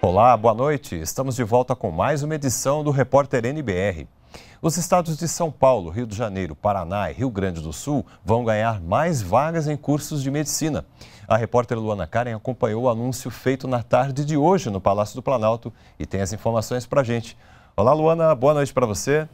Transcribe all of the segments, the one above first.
Olá, boa noite. Estamos de volta com mais uma edição do Repórter NBR. Os estados de São Paulo, Rio de Janeiro, Paraná e Rio Grande do Sul vão ganhar mais vagas em cursos de medicina. A repórter Luana Karen acompanhou o anúncio feito na tarde de hoje no Palácio do Planalto e tem as informações para a gente. Olá, Luana, boa noite para você.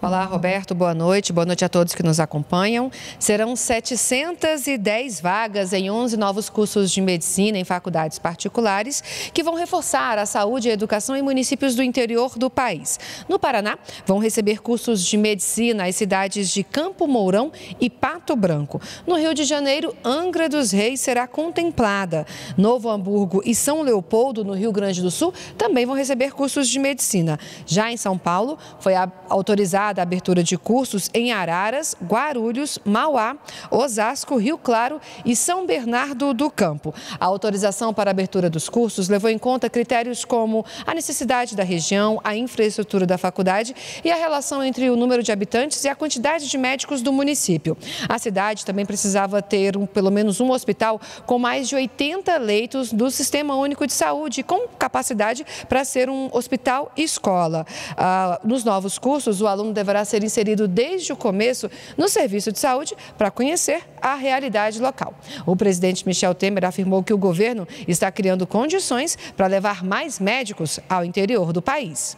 Olá, Roberto, boa noite. Boa noite a todos que nos acompanham. Serão 710 vagas em 11 novos cursos de medicina em faculdades particulares que vão reforçar a saúde e a educação em municípios do interior do país. No Paraná, vão receber cursos de medicina as cidades de Campo Mourão e Pato Branco. No Rio de Janeiro, Angra dos Reis será contemplada. Novo Hamburgo e São Leopoldo, no Rio Grande do Sul, também vão receber cursos de medicina. Já em São Paulo, foi autorizado realizada a abertura de cursos em Araras, Guarulhos, Mauá, Osasco, Rio Claro e São Bernardo do Campo. A autorização para a abertura dos cursos levou em conta critérios como a necessidade da região, a infraestrutura da faculdade e a relação entre o número de habitantes e a quantidade de médicos do município. A cidade também precisava ter um, pelo menos um hospital com mais de 80 leitos do Sistema Único de Saúde, com capacidade para ser um hospital escola. Ah, nos novos cursos, o aluno aluno deverá ser inserido desde o começo no serviço de saúde para conhecer a realidade local. O presidente Michel Temer afirmou que o governo está criando condições para levar mais médicos ao interior do país.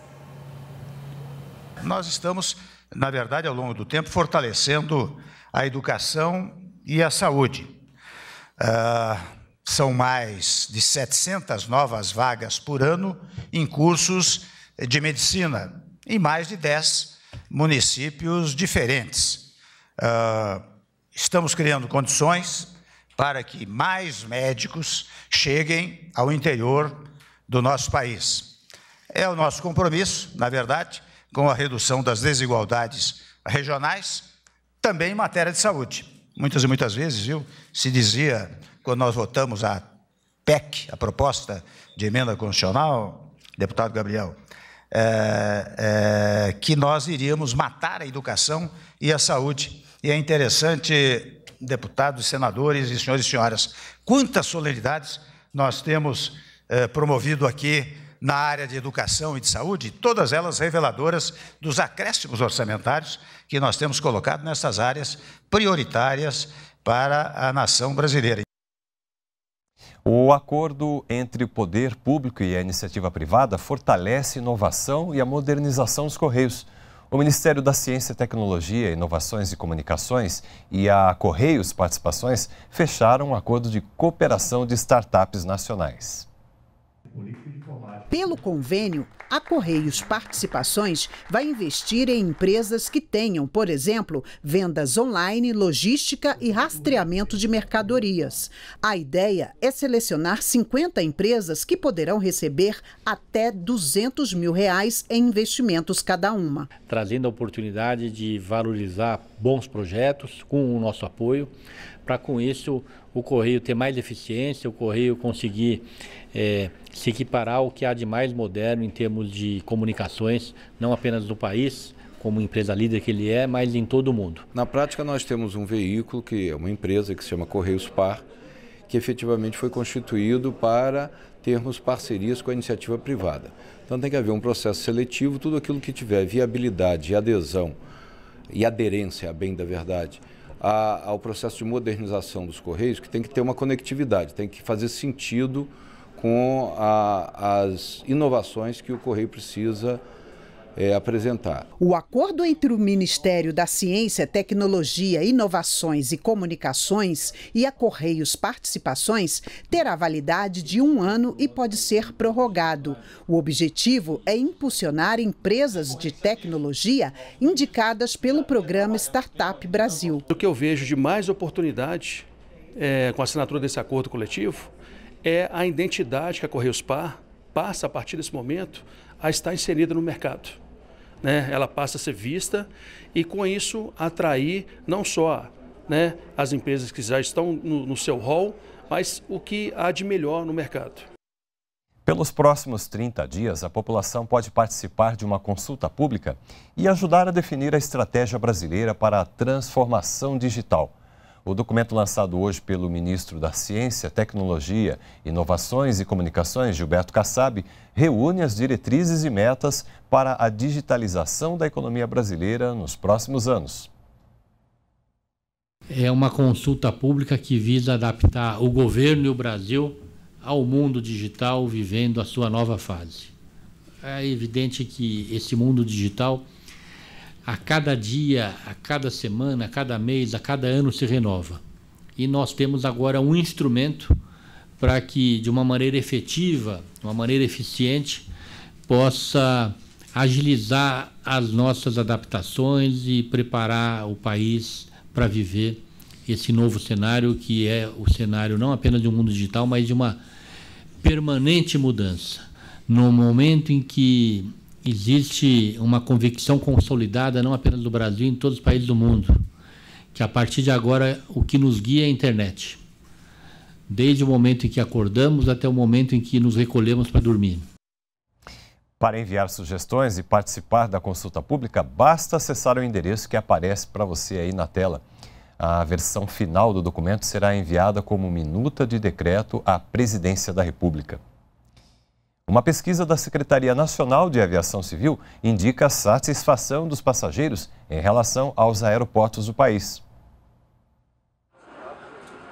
Nós estamos, na verdade, ao longo do tempo, fortalecendo a educação e a saúde. Uh, são mais de 700 novas vagas por ano em cursos de medicina e mais de 10 municípios diferentes. Ah, estamos criando condições para que mais médicos cheguem ao interior do nosso país. É o nosso compromisso, na verdade, com a redução das desigualdades regionais, também em matéria de saúde. Muitas e muitas vezes, viu, se dizia, quando nós votamos a PEC, a proposta de emenda constitucional, deputado Gabriel, é, é, que nós iríamos matar a educação e a saúde. E é interessante, deputados, senadores e senhores e senhoras, quantas solenidades nós temos é, promovido aqui na área de educação e de saúde, todas elas reveladoras dos acréscimos orçamentários que nós temos colocado nessas áreas prioritárias para a nação brasileira. O acordo entre o poder público e a iniciativa privada fortalece inovação e a modernização dos Correios. O Ministério da Ciência, Tecnologia, Inovações e Comunicações e a Correios Participações fecharam um acordo de cooperação de startups nacionais. Pelo convênio, a Correios Participações vai investir em empresas que tenham, por exemplo, vendas online, logística e rastreamento de mercadorias. A ideia é selecionar 50 empresas que poderão receber até 200 mil reais em investimentos cada uma. Trazendo a oportunidade de valorizar bons projetos com o nosso apoio, para com isso o correio ter mais eficiência, o correio conseguir é, se equiparar ao que há de mais moderno em termos de comunicações, não apenas do país, como empresa líder que ele é, mas em todo o mundo. Na prática, nós temos um veículo que é uma empresa que se chama Correios Par, que efetivamente foi constituído para termos parcerias com a iniciativa privada. Então tem que haver um processo seletivo, tudo aquilo que tiver viabilidade e adesão e aderência, a bem da verdade, a, ao processo de modernização dos Correios, que tem que ter uma conectividade, tem que fazer sentido com a, as inovações que o Correio precisa é, apresentar. O acordo entre o Ministério da Ciência, Tecnologia, Inovações e Comunicações e a Correios Participações terá validade de um ano e pode ser prorrogado. O objetivo é impulsionar empresas de tecnologia indicadas pelo programa Startup Brasil. O que eu vejo de mais oportunidade é, com a assinatura desse acordo coletivo é a identidade que a Correios Par passa a partir desse momento a estar inserida no mercado né, ela passa a ser vista e com isso atrair não só né, as empresas que já estão no, no seu rol, mas o que há de melhor no mercado. Pelos próximos 30 dias, a população pode participar de uma consulta pública e ajudar a definir a estratégia brasileira para a transformação digital. O documento lançado hoje pelo ministro da Ciência, Tecnologia, Inovações e Comunicações, Gilberto Kassab, reúne as diretrizes e metas para a digitalização da economia brasileira nos próximos anos. É uma consulta pública que visa adaptar o governo e o Brasil ao mundo digital vivendo a sua nova fase. É evidente que esse mundo digital a cada dia, a cada semana, a cada mês, a cada ano se renova. E nós temos agora um instrumento para que, de uma maneira efetiva, de uma maneira eficiente, possa agilizar as nossas adaptações e preparar o país para viver esse novo cenário que é o cenário não apenas de um mundo digital, mas de uma permanente mudança. No momento em que existe uma convicção consolidada, não apenas do Brasil, em todos os países do mundo, que a partir de agora o que nos guia é a internet. Desde o momento em que acordamos até o momento em que nos recolhemos para dormir. Para enviar sugestões e participar da consulta pública, basta acessar o endereço que aparece para você aí na tela. A versão final do documento será enviada como minuta de decreto à Presidência da República. Uma pesquisa da Secretaria Nacional de Aviação Civil indica a satisfação dos passageiros em relação aos aeroportos do país.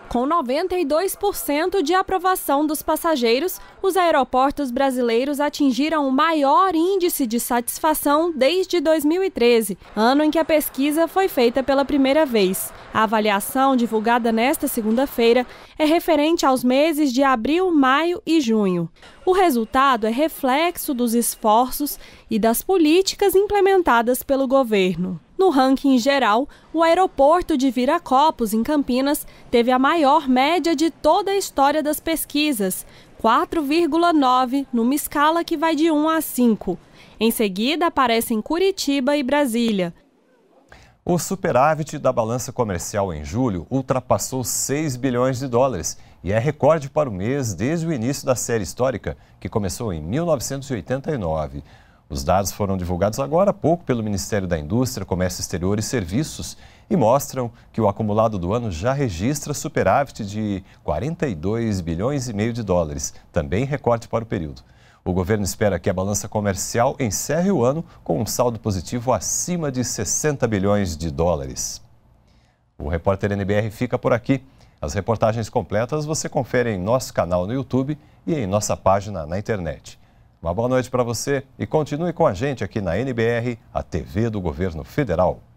Com 92% de aprovação dos passageiros, os aeroportos brasileiros atingiram o maior índice de satisfação desde 2013, ano em que a pesquisa foi feita pela primeira vez. A avaliação, divulgada nesta segunda-feira, é referente aos meses de abril, maio e junho. O resultado é reflexo dos esforços e das políticas implementadas pelo governo. No ranking geral, o aeroporto de Viracopos, em Campinas, teve a maior média de toda a história das pesquisas, 4,9, numa escala que vai de 1 a 5. Em seguida, aparecem Curitiba e Brasília. O superávit da balança comercial em julho ultrapassou 6 bilhões de dólares e é recorde para o mês desde o início da série histórica, que começou em 1989. Os dados foram divulgados agora há pouco pelo Ministério da Indústria, Comércio Exterior e Serviços e mostram que o acumulado do ano já registra superávit de 42 bilhões e meio de dólares, também recorde para o período. O governo espera que a balança comercial encerre o ano com um saldo positivo acima de 60 bilhões de dólares. O repórter NBR fica por aqui. As reportagens completas você confere em nosso canal no YouTube e em nossa página na internet. Uma boa noite para você e continue com a gente aqui na NBR, a TV do Governo Federal.